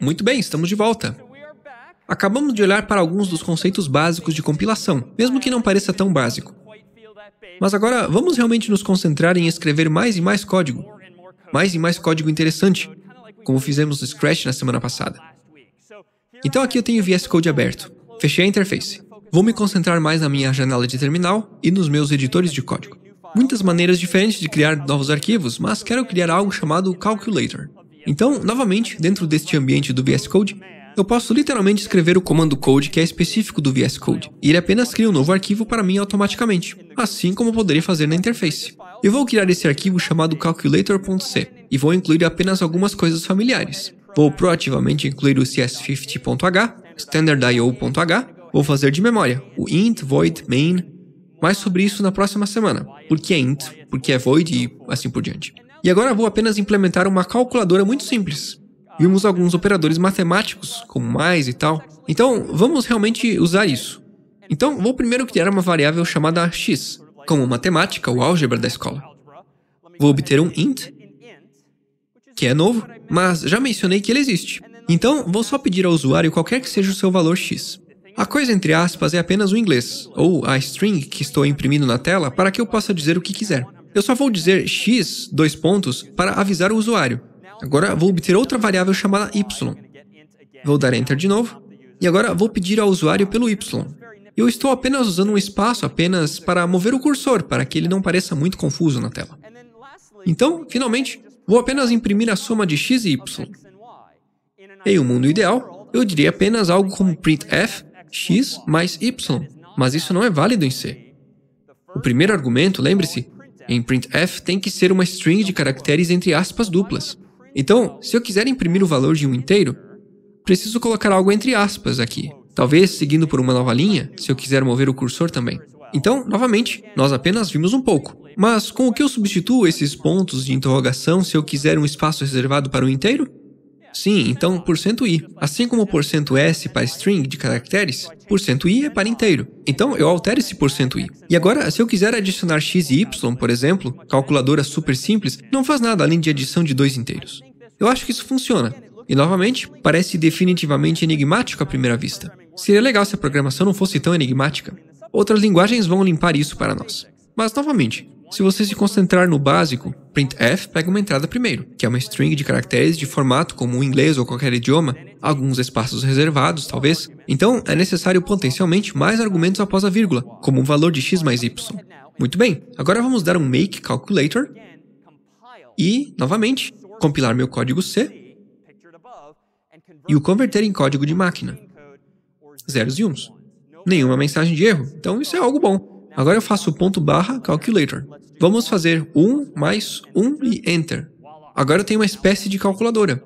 Muito bem, estamos de volta. Acabamos de olhar para alguns dos conceitos básicos de compilação, mesmo que não pareça tão básico. Mas agora vamos realmente nos concentrar em escrever mais e mais código, mais e mais código interessante, como fizemos no Scratch na semana passada. Então aqui eu tenho o VS Code aberto. Fechei a interface. Vou me concentrar mais na minha janela de terminal e nos meus editores de código. Muitas maneiras diferentes de criar novos arquivos, mas quero criar algo chamado Calculator. Então, novamente, dentro deste ambiente do VS Code, eu posso literalmente escrever o comando code que é específico do VS Code, e ele apenas cria um novo arquivo para mim automaticamente, assim como eu poderia fazer na interface. Eu vou criar esse arquivo chamado calculator.c, e vou incluir apenas algumas coisas familiares. Vou proativamente incluir o cs50.h, standardio.h, vou fazer de memória, o int, void, main, mais sobre isso na próxima semana. Por que é int, por que é void e assim por diante. E agora vou apenas implementar uma calculadora muito simples. Vimos alguns operadores matemáticos, como mais e tal. Então, vamos realmente usar isso. Então, vou primeiro criar uma variável chamada x, como matemática ou álgebra da escola. Vou obter um int, que é novo, mas já mencionei que ele existe. Então, vou só pedir ao usuário qualquer que seja o seu valor x. A coisa entre aspas é apenas o inglês, ou a string que estou imprimindo na tela para que eu possa dizer o que quiser. Eu só vou dizer x, dois pontos, para avisar o usuário. Agora vou obter outra variável chamada y. Vou dar Enter de novo. E agora vou pedir ao usuário pelo y. Eu estou apenas usando um espaço apenas para mover o cursor, para que ele não pareça muito confuso na tela. Então, finalmente, vou apenas imprimir a soma de x e y. Em um mundo ideal, eu diria apenas algo como printf x mais y, mas isso não é válido em C. O primeiro argumento, lembre-se, em printf tem que ser uma string de caracteres entre aspas duplas. Então, se eu quiser imprimir o valor de um inteiro, preciso colocar algo entre aspas aqui. Talvez seguindo por uma nova linha, se eu quiser mover o cursor também. Então, novamente, nós apenas vimos um pouco. Mas com o que eu substituo esses pontos de interrogação se eu quiser um espaço reservado para o inteiro? Sim, então %i. Assim como %s para string de caracteres, %i é para inteiro. Então eu altero esse %i. E agora, se eu quiser adicionar x e y, por exemplo, calculadora super simples, não faz nada além de adição de dois inteiros. Eu acho que isso funciona. E novamente, parece definitivamente enigmático à primeira vista. Seria legal se a programação não fosse tão enigmática. Outras linguagens vão limpar isso para nós. Mas novamente, se você se concentrar no básico, printf pega uma entrada primeiro, que é uma string de caracteres de formato como o inglês ou qualquer idioma, alguns espaços reservados, talvez. Então, é necessário potencialmente mais argumentos após a vírgula, como o valor de x mais y. Muito bem, agora vamos dar um make calculator e, novamente, compilar meu código C e o converter em código de máquina. Zeros e uns. Nenhuma mensagem de erro, então isso é algo bom. Agora eu faço ponto barra calculator. Vamos fazer 1 mais 1 e enter. Agora eu tenho uma espécie de calculadora.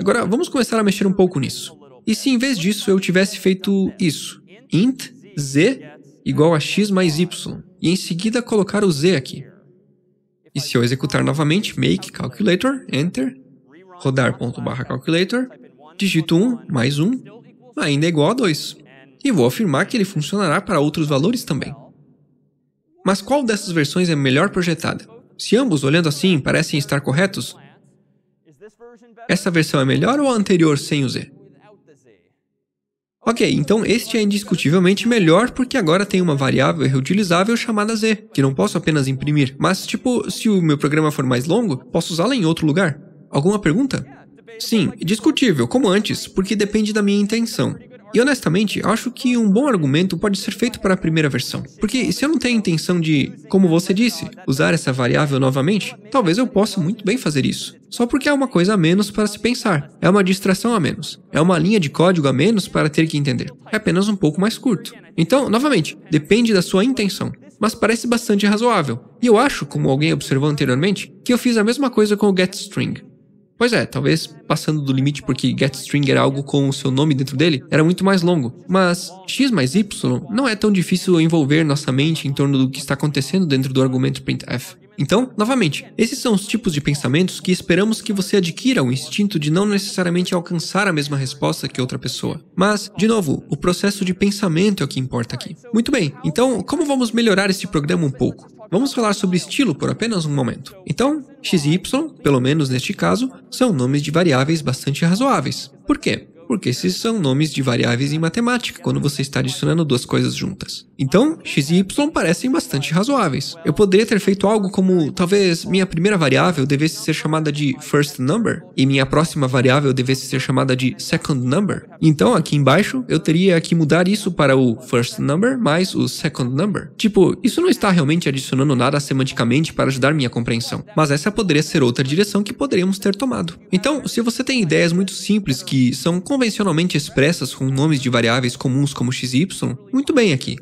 Agora vamos começar a mexer um pouco nisso. E se em vez disso eu tivesse feito isso? int z igual a x mais y. E em seguida colocar o z aqui. E se eu executar novamente make calculator, enter, rodar ponto barra calculator, digito 1 mais 1, ainda é igual a 2 e vou afirmar que ele funcionará para outros valores também. Mas qual dessas versões é melhor projetada? Se ambos, olhando assim, parecem estar corretos, essa versão é melhor ou a anterior sem o Z? Ok, então este é indiscutivelmente melhor porque agora tem uma variável reutilizável chamada Z, que não posso apenas imprimir, mas tipo, se o meu programa for mais longo, posso usá-la em outro lugar. Alguma pergunta? Sim, discutível, como antes, porque depende da minha intenção. E honestamente, acho que um bom argumento pode ser feito para a primeira versão. Porque se eu não tenho a intenção de, como você disse, usar essa variável novamente, talvez eu possa muito bem fazer isso. Só porque é uma coisa a menos para se pensar, é uma distração a menos, é uma linha de código a menos para ter que entender, é apenas um pouco mais curto. Então, novamente, depende da sua intenção, mas parece bastante razoável. E eu acho, como alguém observou anteriormente, que eu fiz a mesma coisa com o getString. Pois é, talvez passando do limite porque getString era algo com o seu nome dentro dele, era muito mais longo. Mas x mais y não é tão difícil envolver nossa mente em torno do que está acontecendo dentro do argumento printf. Então, novamente, esses são os tipos de pensamentos que esperamos que você adquira o instinto de não necessariamente alcançar a mesma resposta que outra pessoa. Mas, de novo, o processo de pensamento é o que importa aqui. Muito bem, então como vamos melhorar este programa um pouco? Vamos falar sobre estilo por apenas um momento. Então, x e y, pelo menos neste caso, são nomes de variáveis bastante razoáveis. Por quê? Porque esses são nomes de variáveis em matemática, quando você está adicionando duas coisas juntas. Então, x e y parecem bastante razoáveis. Eu poderia ter feito algo como talvez minha primeira variável devesse ser chamada de first number e minha próxima variável devesse ser chamada de second number. Então, aqui embaixo, eu teria que mudar isso para o first number mais o second number. Tipo, isso não está realmente adicionando nada semanticamente para ajudar minha compreensão, mas essa poderia ser outra direção que poderíamos ter tomado. Então, se você tem ideias muito simples que são convencionalmente expressas com nomes de variáveis comuns como x e y, muito bem aqui.